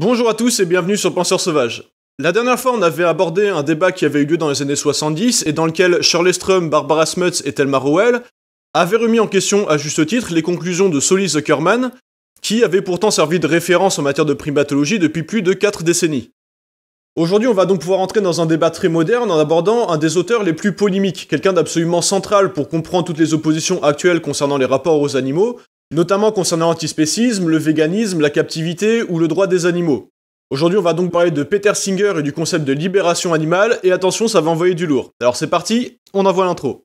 Bonjour à tous et bienvenue sur Penseur Sauvage. La dernière fois, on avait abordé un débat qui avait eu lieu dans les années 70 et dans lequel Shirley Strum, Barbara Smuts et Thelma Rowell avaient remis en question, à juste titre, les conclusions de Solis Zuckerman, qui avait pourtant servi de référence en matière de primatologie depuis plus de 4 décennies. Aujourd'hui, on va donc pouvoir entrer dans un débat très moderne en abordant un des auteurs les plus polémiques, quelqu'un d'absolument central pour comprendre toutes les oppositions actuelles concernant les rapports aux animaux, notamment concernant l'antispécisme, le véganisme, la captivité ou le droit des animaux. Aujourd'hui, on va donc parler de Peter Singer et du concept de libération animale, et attention, ça va envoyer du lourd. Alors c'est parti, on envoie l'intro.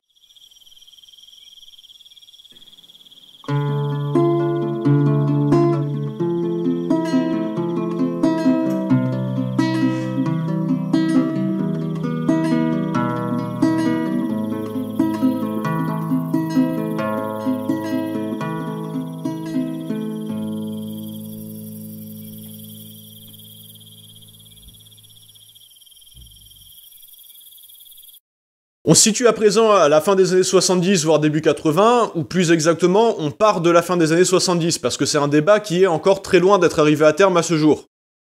On se situe à présent à la fin des années 70, voire début 80, ou plus exactement, on part de la fin des années 70, parce que c'est un débat qui est encore très loin d'être arrivé à terme à ce jour.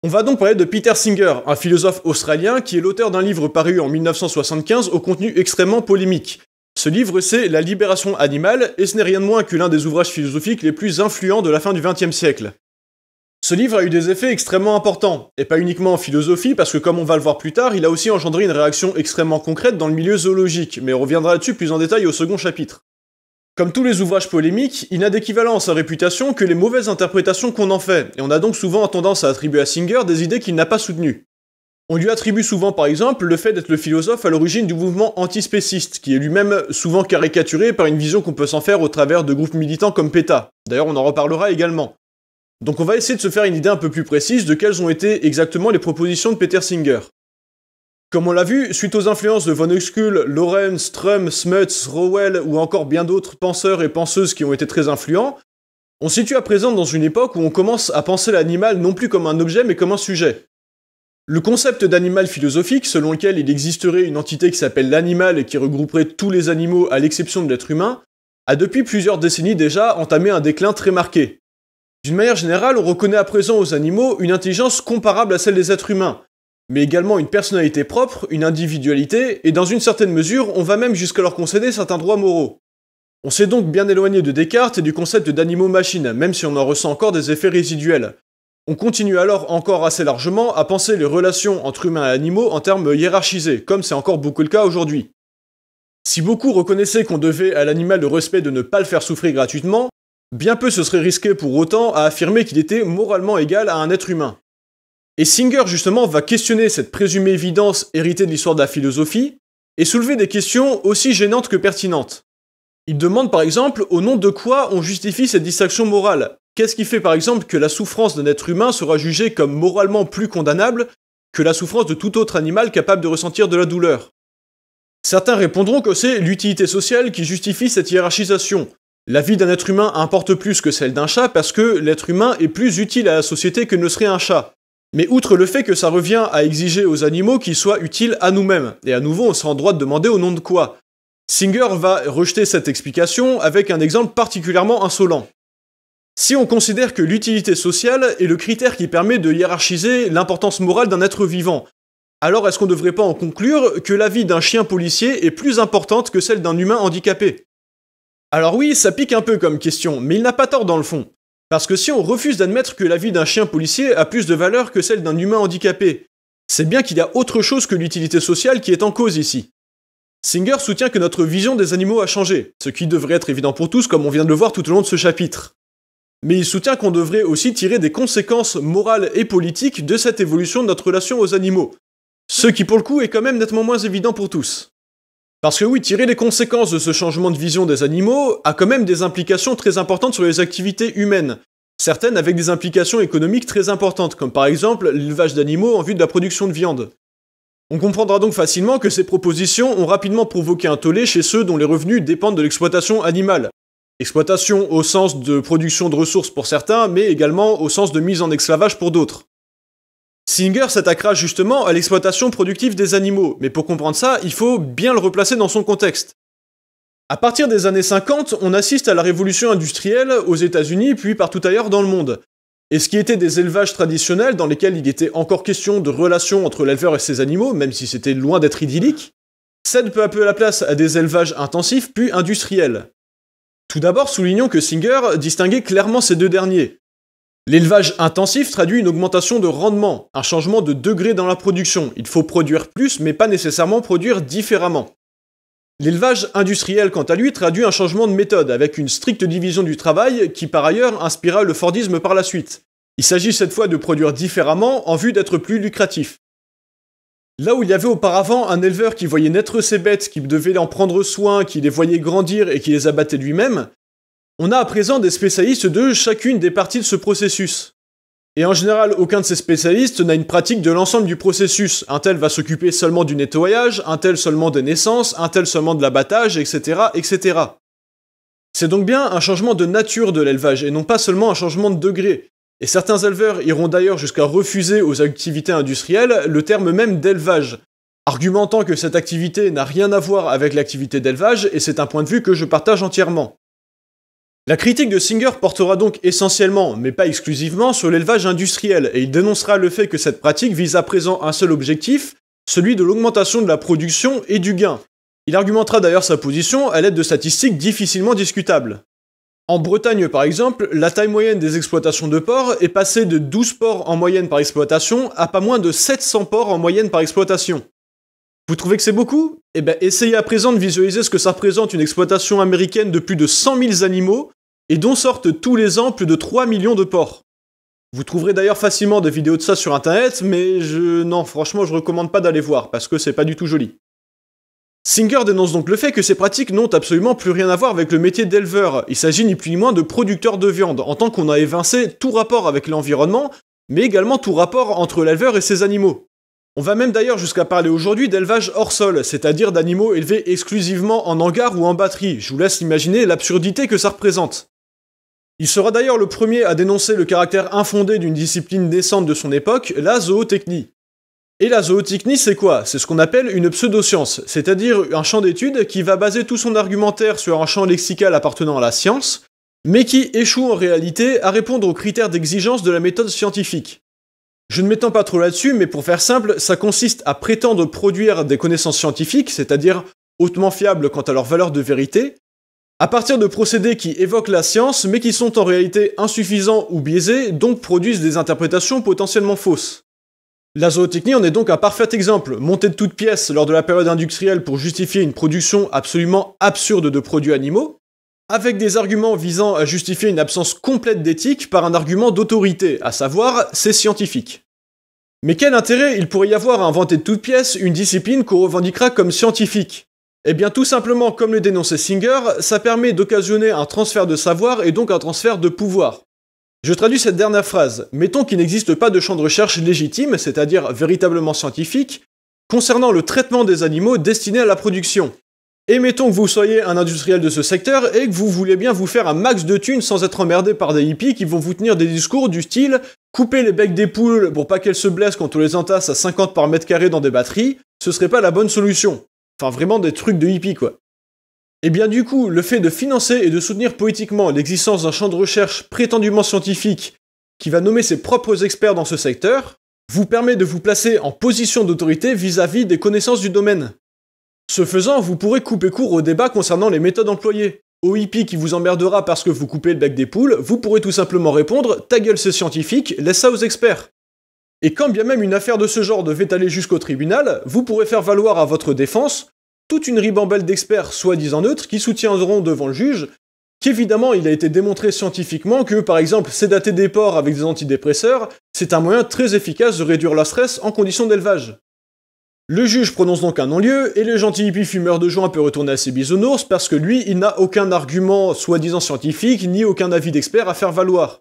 On va donc parler de Peter Singer, un philosophe australien qui est l'auteur d'un livre paru en 1975 au contenu extrêmement polémique. Ce livre, c'est La libération animale, et ce n'est rien de moins que l'un des ouvrages philosophiques les plus influents de la fin du XXe siècle. Ce livre a eu des effets extrêmement importants, et pas uniquement en philosophie, parce que comme on va le voir plus tard, il a aussi engendré une réaction extrêmement concrète dans le milieu zoologique, mais on reviendra là-dessus plus en détail au second chapitre. Comme tous les ouvrages polémiques, il n'a en sa réputation que les mauvaises interprétations qu'on en fait, et on a donc souvent tendance à attribuer à Singer des idées qu'il n'a pas soutenues. On lui attribue souvent par exemple le fait d'être le philosophe à l'origine du mouvement antispéciste, qui est lui-même souvent caricaturé par une vision qu'on peut s'en faire au travers de groupes militants comme PETA. D'ailleurs on en reparlera également. Donc on va essayer de se faire une idée un peu plus précise de quelles ont été exactement les propositions de Peter Singer. Comme on l'a vu, suite aux influences de Von Huxkull, Lorenz, Strum, Smuts, Rowell ou encore bien d'autres penseurs et penseuses qui ont été très influents, on se situe à présent dans une époque où on commence à penser l'animal non plus comme un objet mais comme un sujet. Le concept d'animal philosophique, selon lequel il existerait une entité qui s'appelle l'animal et qui regrouperait tous les animaux à l'exception de l'être humain, a depuis plusieurs décennies déjà entamé un déclin très marqué. D'une manière générale, on reconnaît à présent aux animaux une intelligence comparable à celle des êtres humains, mais également une personnalité propre, une individualité, et dans une certaine mesure, on va même jusqu'à leur concéder certains droits moraux. On s'est donc bien éloigné de Descartes et du concept danimaux machines même si on en ressent encore des effets résiduels. On continue alors encore assez largement à penser les relations entre humains et animaux en termes hiérarchisés, comme c'est encore beaucoup le cas aujourd'hui. Si beaucoup reconnaissaient qu'on devait à l'animal le respect de ne pas le faire souffrir gratuitement, Bien peu se serait risqué pour autant à affirmer qu'il était moralement égal à un être humain. Et Singer justement va questionner cette présumée évidence héritée de l'histoire de la philosophie et soulever des questions aussi gênantes que pertinentes. Il demande par exemple au nom de quoi on justifie cette distinction morale. Qu'est-ce qui fait par exemple que la souffrance d'un être humain sera jugée comme moralement plus condamnable que la souffrance de tout autre animal capable de ressentir de la douleur Certains répondront que c'est l'utilité sociale qui justifie cette hiérarchisation, la vie d'un être humain importe plus que celle d'un chat parce que l'être humain est plus utile à la société que ne serait un chat. Mais outre le fait que ça revient à exiger aux animaux qu'ils soient utiles à nous-mêmes, et à nouveau on sera en droit de demander au nom de quoi. Singer va rejeter cette explication avec un exemple particulièrement insolent. Si on considère que l'utilité sociale est le critère qui permet de hiérarchiser l'importance morale d'un être vivant, alors est-ce qu'on ne devrait pas en conclure que la vie d'un chien policier est plus importante que celle d'un humain handicapé alors oui, ça pique un peu comme question, mais il n'a pas tort dans le fond. Parce que si on refuse d'admettre que la vie d'un chien policier a plus de valeur que celle d'un humain handicapé, c'est bien qu'il y a autre chose que l'utilité sociale qui est en cause ici. Singer soutient que notre vision des animaux a changé, ce qui devrait être évident pour tous comme on vient de le voir tout au long de ce chapitre. Mais il soutient qu'on devrait aussi tirer des conséquences morales et politiques de cette évolution de notre relation aux animaux, ce qui pour le coup est quand même nettement moins évident pour tous. Parce que oui, tirer les conséquences de ce changement de vision des animaux a quand même des implications très importantes sur les activités humaines. Certaines avec des implications économiques très importantes, comme par exemple l'élevage d'animaux en vue de la production de viande. On comprendra donc facilement que ces propositions ont rapidement provoqué un tollé chez ceux dont les revenus dépendent de l'exploitation animale. Exploitation au sens de production de ressources pour certains, mais également au sens de mise en esclavage pour d'autres. Singer s'attaquera justement à l'exploitation productive des animaux, mais pour comprendre ça, il faut bien le replacer dans son contexte. À partir des années 50, on assiste à la révolution industrielle aux États-Unis puis partout ailleurs dans le monde. Et ce qui était des élevages traditionnels dans lesquels il était encore question de relations entre l'éleveur et ses animaux, même si c'était loin d'être idyllique, cède peu à peu la place à des élevages intensifs puis industriels. Tout d'abord, soulignons que Singer distinguait clairement ces deux derniers. L'élevage intensif traduit une augmentation de rendement, un changement de degré dans la production. Il faut produire plus, mais pas nécessairement produire différemment. L'élevage industriel, quant à lui, traduit un changement de méthode, avec une stricte division du travail qui, par ailleurs, inspira le Fordisme par la suite. Il s'agit cette fois de produire différemment en vue d'être plus lucratif. Là où il y avait auparavant un éleveur qui voyait naître ses bêtes, qui devait en prendre soin, qui les voyait grandir et qui les abattait lui-même, on a à présent des spécialistes de chacune des parties de ce processus. Et en général, aucun de ces spécialistes n'a une pratique de l'ensemble du processus. Un tel va s'occuper seulement du nettoyage, un tel seulement des naissances, un tel seulement de l'abattage, etc., etc. C'est donc bien un changement de nature de l'élevage et non pas seulement un changement de degré. Et certains éleveurs iront d'ailleurs jusqu'à refuser aux activités industrielles le terme même d'élevage, argumentant que cette activité n'a rien à voir avec l'activité d'élevage et c'est un point de vue que je partage entièrement. La critique de Singer portera donc essentiellement, mais pas exclusivement, sur l'élevage industriel, et il dénoncera le fait que cette pratique vise à présent un seul objectif, celui de l'augmentation de la production et du gain. Il argumentera d'ailleurs sa position à l'aide de statistiques difficilement discutables. En Bretagne par exemple, la taille moyenne des exploitations de porcs est passée de 12 porcs en moyenne par exploitation à pas moins de 700 porcs en moyenne par exploitation. Vous trouvez que c'est beaucoup Eh bien essayez à présent de visualiser ce que ça représente une exploitation américaine de plus de 100 000 animaux et dont sortent tous les ans plus de 3 millions de porcs. Vous trouverez d'ailleurs facilement des vidéos de ça sur internet, mais je. Non, franchement, je recommande pas d'aller voir, parce que c'est pas du tout joli. Singer dénonce donc le fait que ces pratiques n'ont absolument plus rien à voir avec le métier d'éleveur. Il s'agit ni plus ni moins de producteurs de viande, en tant qu'on a évincé tout rapport avec l'environnement, mais également tout rapport entre l'éleveur et ses animaux. On va même d'ailleurs jusqu'à parler aujourd'hui d'élevage hors sol, c'est-à-dire d'animaux élevés exclusivement en hangar ou en batterie. Je vous laisse imaginer l'absurdité que ça représente. Il sera d'ailleurs le premier à dénoncer le caractère infondé d'une discipline décente de son époque, la zootechnie. Et la zootechnie, c'est quoi C'est ce qu'on appelle une pseudoscience, c'est-à-dire un champ d'étude qui va baser tout son argumentaire sur un champ lexical appartenant à la science, mais qui échoue en réalité à répondre aux critères d'exigence de la méthode scientifique. Je ne m'étends pas trop là-dessus, mais pour faire simple, ça consiste à prétendre produire des connaissances scientifiques, c'est-à-dire hautement fiables quant à leur valeur de vérité, à partir de procédés qui évoquent la science mais qui sont en réalité insuffisants ou biaisés, donc produisent des interprétations potentiellement fausses. La zootechnie en est donc un parfait exemple, montée de toutes pièces lors de la période industrielle pour justifier une production absolument absurde de produits animaux, avec des arguments visant à justifier une absence complète d'éthique par un argument d'autorité, à savoir c'est scientifique. Mais quel intérêt il pourrait y avoir à inventer de toutes pièces une discipline qu'on revendiquera comme scientifique eh bien tout simplement, comme le dénonçait Singer, ça permet d'occasionner un transfert de savoir et donc un transfert de pouvoir. Je traduis cette dernière phrase. Mettons qu'il n'existe pas de champ de recherche légitime, c'est-à-dire véritablement scientifique, concernant le traitement des animaux destinés à la production. Et mettons que vous soyez un industriel de ce secteur et que vous voulez bien vous faire un max de thunes sans être emmerdé par des hippies qui vont vous tenir des discours du style couper les becs des poules pour pas qu'elles se blessent quand on les entasse à 50 par mètre carré dans des batteries, ce serait pas la bonne solution. Enfin, vraiment des trucs de hippie, quoi. Et bien du coup, le fait de financer et de soutenir politiquement l'existence d'un champ de recherche prétendument scientifique qui va nommer ses propres experts dans ce secteur, vous permet de vous placer en position d'autorité vis-à-vis des connaissances du domaine. Ce faisant, vous pourrez couper court au débat concernant les méthodes employées. Au hippie qui vous emmerdera parce que vous coupez le bec des poules, vous pourrez tout simplement répondre Ta gueule c'est scientifique, laisse ça aux experts. Et quand bien même une affaire de ce genre devait aller jusqu'au tribunal, vous pourrez faire valoir à votre défense toute une ribambelle d'experts soi-disant neutres qui soutiendront devant le juge qu'évidemment il a été démontré scientifiquement que par exemple sédater des porcs avec des antidépresseurs, c'est un moyen très efficace de réduire leur stress en conditions d'élevage. Le juge prononce donc un non-lieu, et le gentil hippie fumeur de joint peut retourner à ses bisounours parce que lui, il n'a aucun argument soi-disant scientifique, ni aucun avis d'expert à faire valoir.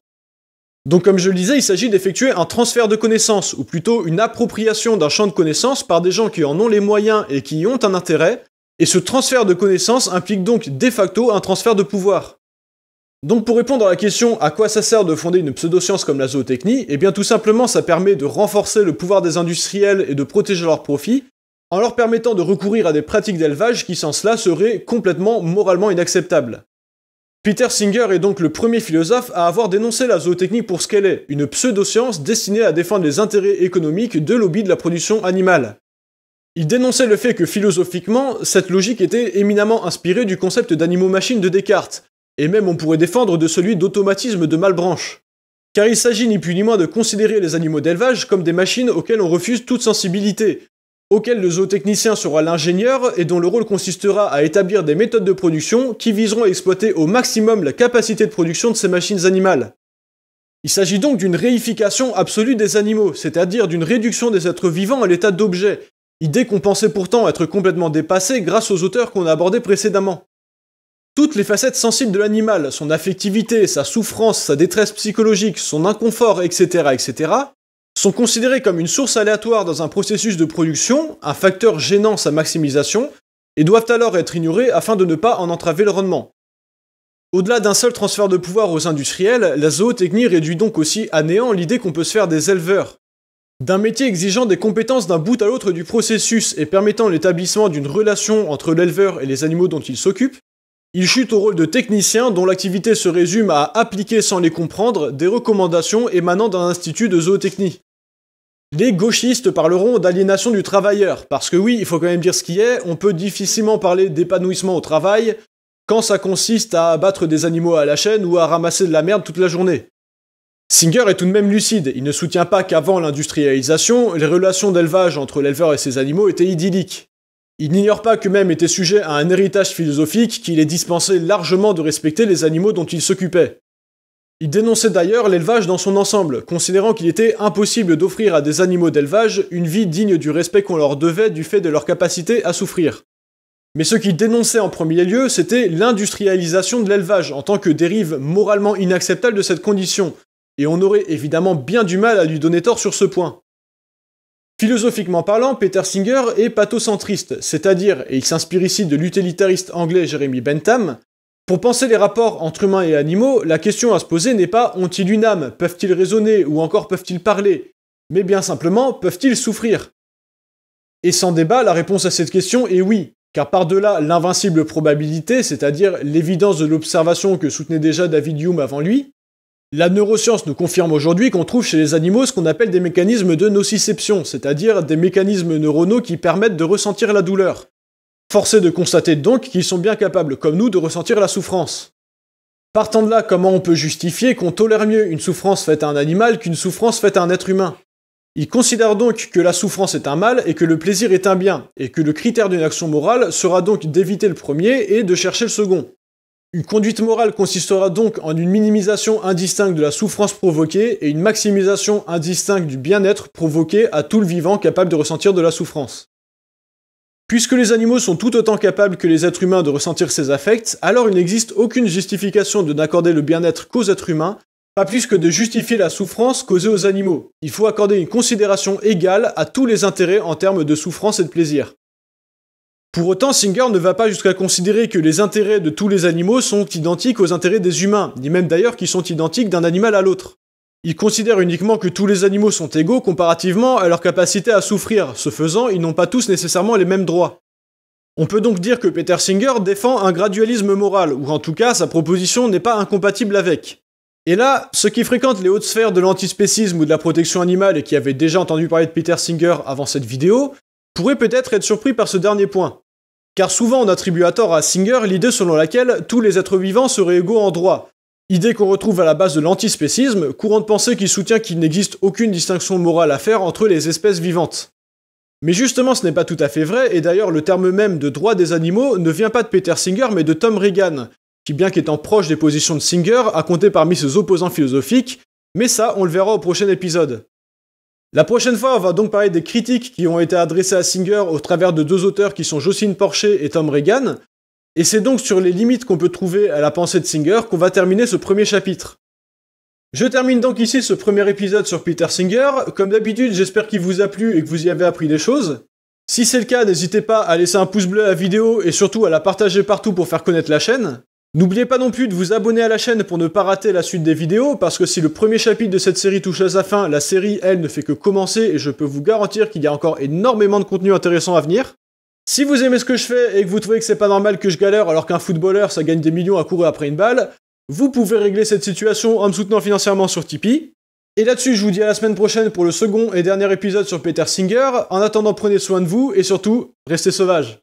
Donc comme je le disais, il s'agit d'effectuer un transfert de connaissances, ou plutôt une appropriation d'un champ de connaissances par des gens qui en ont les moyens et qui y ont un intérêt, et ce transfert de connaissances implique donc de facto un transfert de pouvoir. Donc pour répondre à la question à quoi ça sert de fonder une pseudoscience comme la zootechnie, eh bien tout simplement ça permet de renforcer le pouvoir des industriels et de protéger leurs profits, en leur permettant de recourir à des pratiques d'élevage qui sans cela seraient complètement moralement inacceptables. Peter Singer est donc le premier philosophe à avoir dénoncé la zootechnie pour ce qu'elle est, une pseudo-science destinée à défendre les intérêts économiques de lobby de la production animale. Il dénonçait le fait que philosophiquement, cette logique était éminemment inspirée du concept d'animaux-machines de Descartes, et même on pourrait défendre de celui d'automatisme de Malbranche. Car il s'agit ni plus ni moins de considérer les animaux d'élevage comme des machines auxquelles on refuse toute sensibilité, auquel le zootechnicien sera l'ingénieur et dont le rôle consistera à établir des méthodes de production qui viseront à exploiter au maximum la capacité de production de ces machines animales. Il s'agit donc d'une réification absolue des animaux, c'est-à-dire d'une réduction des êtres vivants à l'état d'objet, idée qu'on pensait pourtant être complètement dépassée grâce aux auteurs qu'on a abordés précédemment. Toutes les facettes sensibles de l'animal, son affectivité, sa souffrance, sa détresse psychologique, son inconfort, etc., etc., sont considérés comme une source aléatoire dans un processus de production, un facteur gênant sa maximisation, et doivent alors être ignorés afin de ne pas en entraver le rendement. Au-delà d'un seul transfert de pouvoir aux industriels, la zootechnie réduit donc aussi à néant l'idée qu'on peut se faire des éleveurs. D'un métier exigeant des compétences d'un bout à l'autre du processus et permettant l'établissement d'une relation entre l'éleveur et les animaux dont il s'occupe, il chute au rôle de technicien dont l'activité se résume à appliquer sans les comprendre des recommandations émanant d'un institut de zootechnie. Les gauchistes parleront d'aliénation du travailleur, parce que oui, il faut quand même dire ce qui est, on peut difficilement parler d'épanouissement au travail quand ça consiste à abattre des animaux à la chaîne ou à ramasser de la merde toute la journée. Singer est tout de même lucide, il ne soutient pas qu'avant l'industrialisation, les relations d'élevage entre l'éleveur et ses animaux étaient idylliques. Il n'ignore pas queux même étaient sujet à un héritage philosophique qui les dispensait largement de respecter les animaux dont ils s'occupaient. Il dénonçait d'ailleurs l'élevage dans son ensemble, considérant qu'il était impossible d'offrir à des animaux d'élevage une vie digne du respect qu'on leur devait du fait de leur capacité à souffrir. Mais ce qu'il dénonçait en premier lieu, c'était l'industrialisation de l'élevage en tant que dérive moralement inacceptable de cette condition, et on aurait évidemment bien du mal à lui donner tort sur ce point. Philosophiquement parlant, Peter Singer est pathocentriste, c'est-à-dire, et il s'inspire ici de l'utilitariste anglais Jeremy Bentham, pour penser les rapports entre humains et animaux, la question à se poser n'est pas ont-ils une âme, peuvent-ils raisonner ou encore peuvent-ils parler, mais bien simplement peuvent-ils souffrir Et sans débat, la réponse à cette question est oui, car par-delà l'invincible probabilité, c'est-à-dire l'évidence de l'observation que soutenait déjà David Hume avant lui, la neuroscience nous confirme aujourd'hui qu'on trouve chez les animaux ce qu'on appelle des mécanismes de nociception, c'est-à-dire des mécanismes neuronaux qui permettent de ressentir la douleur. Forcé de constater donc qu'ils sont bien capables, comme nous, de ressentir la souffrance. Partant de là, comment on peut justifier qu'on tolère mieux une souffrance faite à un animal qu'une souffrance faite à un être humain Ils considèrent donc que la souffrance est un mal et que le plaisir est un bien, et que le critère d'une action morale sera donc d'éviter le premier et de chercher le second. Une conduite morale consistera donc en une minimisation indistincte de la souffrance provoquée et une maximisation indistincte du bien-être provoqué à tout le vivant capable de ressentir de la souffrance. Puisque les animaux sont tout autant capables que les êtres humains de ressentir ces affects, alors il n'existe aucune justification de n'accorder le bien-être qu'aux êtres humains, pas plus que de justifier la souffrance causée aux animaux. Il faut accorder une considération égale à tous les intérêts en termes de souffrance et de plaisir. Pour autant, Singer ne va pas jusqu'à considérer que les intérêts de tous les animaux sont identiques aux intérêts des humains, ni même d'ailleurs qu'ils sont identiques d'un animal à l'autre. Il considère uniquement que tous les animaux sont égaux comparativement à leur capacité à souffrir, ce faisant, ils n'ont pas tous nécessairement les mêmes droits. On peut donc dire que Peter Singer défend un gradualisme moral, ou en tout cas sa proposition n'est pas incompatible avec. Et là, ceux qui fréquentent les hautes sphères de l'antispécisme ou de la protection animale et qui avaient déjà entendu parler de Peter Singer avant cette vidéo, pourraient peut-être être surpris par ce dernier point. Car souvent on attribue à tort à Singer l'idée selon laquelle tous les êtres vivants seraient égaux en droit, Idée qu'on retrouve à la base de l'antispécisme, courant de pensée qui soutient qu'il n'existe aucune distinction morale à faire entre les espèces vivantes. Mais justement, ce n'est pas tout à fait vrai, et d'ailleurs, le terme même de droit des animaux ne vient pas de Peter Singer mais de Tom Regan, qui, bien qu'étant proche des positions de Singer, a compté parmi ses opposants philosophiques, mais ça, on le verra au prochain épisode. La prochaine fois, on va donc parler des critiques qui ont été adressées à Singer au travers de deux auteurs qui sont Jocelyne Porcher et Tom Regan, et c'est donc sur les limites qu'on peut trouver à la pensée de Singer qu'on va terminer ce premier chapitre. Je termine donc ici ce premier épisode sur Peter Singer. Comme d'habitude, j'espère qu'il vous a plu et que vous y avez appris des choses. Si c'est le cas, n'hésitez pas à laisser un pouce bleu à la vidéo et surtout à la partager partout pour faire connaître la chaîne. N'oubliez pas non plus de vous abonner à la chaîne pour ne pas rater la suite des vidéos, parce que si le premier chapitre de cette série touche à sa fin, la série, elle, ne fait que commencer et je peux vous garantir qu'il y a encore énormément de contenu intéressant à venir. Si vous aimez ce que je fais et que vous trouvez que c'est pas normal que je galère alors qu'un footballeur ça gagne des millions à courir après une balle, vous pouvez régler cette situation en me soutenant financièrement sur Tipeee. Et là-dessus, je vous dis à la semaine prochaine pour le second et dernier épisode sur Peter Singer. En attendant, prenez soin de vous et surtout, restez sauvages.